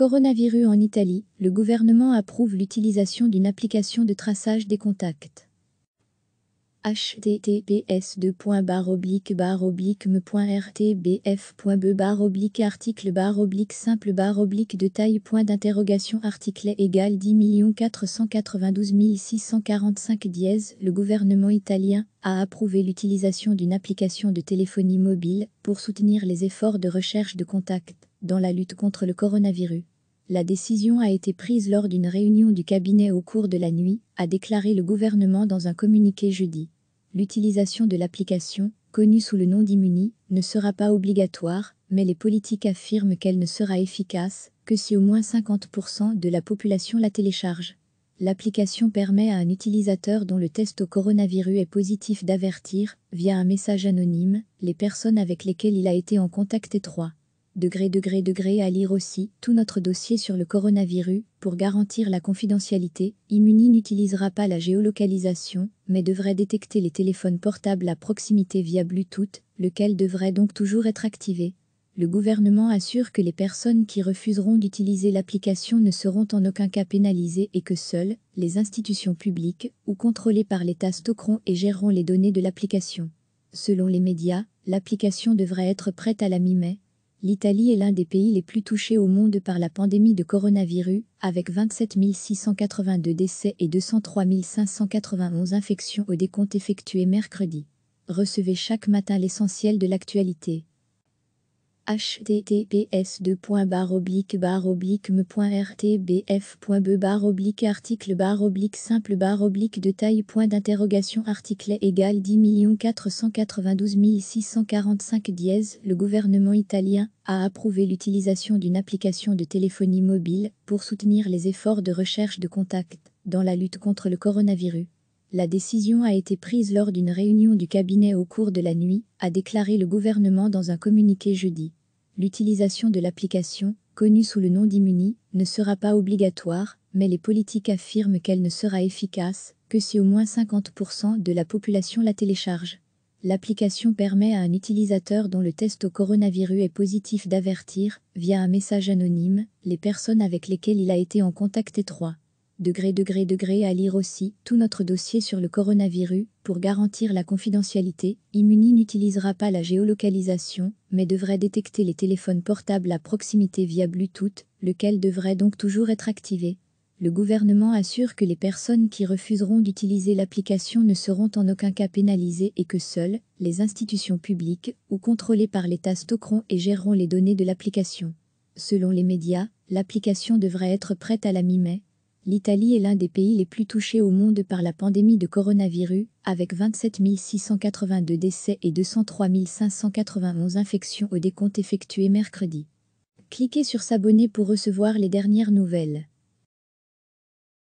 Coronavirus en Italie, le gouvernement approuve l'utilisation d'une application de traçage des contacts. https 2. oblique oblique oblique article oblique simple oblique de taille point d'interrogation article égal 10 492 645 dièse le gouvernement italien a approuvé l'utilisation d'une application de téléphonie mobile pour soutenir les efforts de recherche de contacts dans la lutte contre le coronavirus. La décision a été prise lors d'une réunion du cabinet au cours de la nuit, a déclaré le gouvernement dans un communiqué jeudi. L'utilisation de l'application, connue sous le nom d'Immuni, ne sera pas obligatoire, mais les politiques affirment qu'elle ne sera efficace que si au moins 50% de la population la télécharge. L'application permet à un utilisateur dont le test au coronavirus est positif d'avertir, via un message anonyme, les personnes avec lesquelles il a été en contact étroit degré degré degré à lire aussi tout notre dossier sur le coronavirus pour garantir la confidentialité. Immuni n'utilisera pas la géolocalisation, mais devrait détecter les téléphones portables à proximité via Bluetooth, lequel devrait donc toujours être activé. Le gouvernement assure que les personnes qui refuseront d'utiliser l'application ne seront en aucun cas pénalisées et que seules les institutions publiques ou contrôlées par l'État stockeront et géreront les données de l'application. Selon les médias, l'application devrait être prête à la mi-mai, L'Italie est l'un des pays les plus touchés au monde par la pandémie de coronavirus, avec 27 682 décès et 203 591 infections au décompte effectué mercredi. Recevez chaque matin l'essentiel de l'actualité https oblique article baroblique simple oblique de taille point d'interrogation article égal 10 492 645 dièse le gouvernement italien a approuvé l'utilisation d'une application de téléphonie mobile pour soutenir les efforts de recherche de contact dans la lutte contre le coronavirus la décision a été prise lors d'une réunion du cabinet au cours de la nuit, a déclaré le gouvernement dans un communiqué jeudi. L'utilisation de l'application, connue sous le nom d'Immuni, ne sera pas obligatoire, mais les politiques affirment qu'elle ne sera efficace que si au moins 50% de la population la télécharge. L'application permet à un utilisateur dont le test au coronavirus est positif d'avertir, via un message anonyme, les personnes avec lesquelles il a été en contact étroit degré degré degré à lire aussi tout notre dossier sur le coronavirus pour garantir la confidentialité. Immuni n'utilisera pas la géolocalisation, mais devrait détecter les téléphones portables à proximité via Bluetooth, lequel devrait donc toujours être activé. Le gouvernement assure que les personnes qui refuseront d'utiliser l'application ne seront en aucun cas pénalisées et que seules les institutions publiques ou contrôlées par l'État stockeront et géreront les données de l'application. Selon les médias, l'application devrait être prête à la mi-mai, L'Italie est l'un des pays les plus touchés au monde par la pandémie de coronavirus, avec 27 682 décès et 203 591 infections au décompte effectué mercredi. Cliquez sur s'abonner pour recevoir les dernières nouvelles.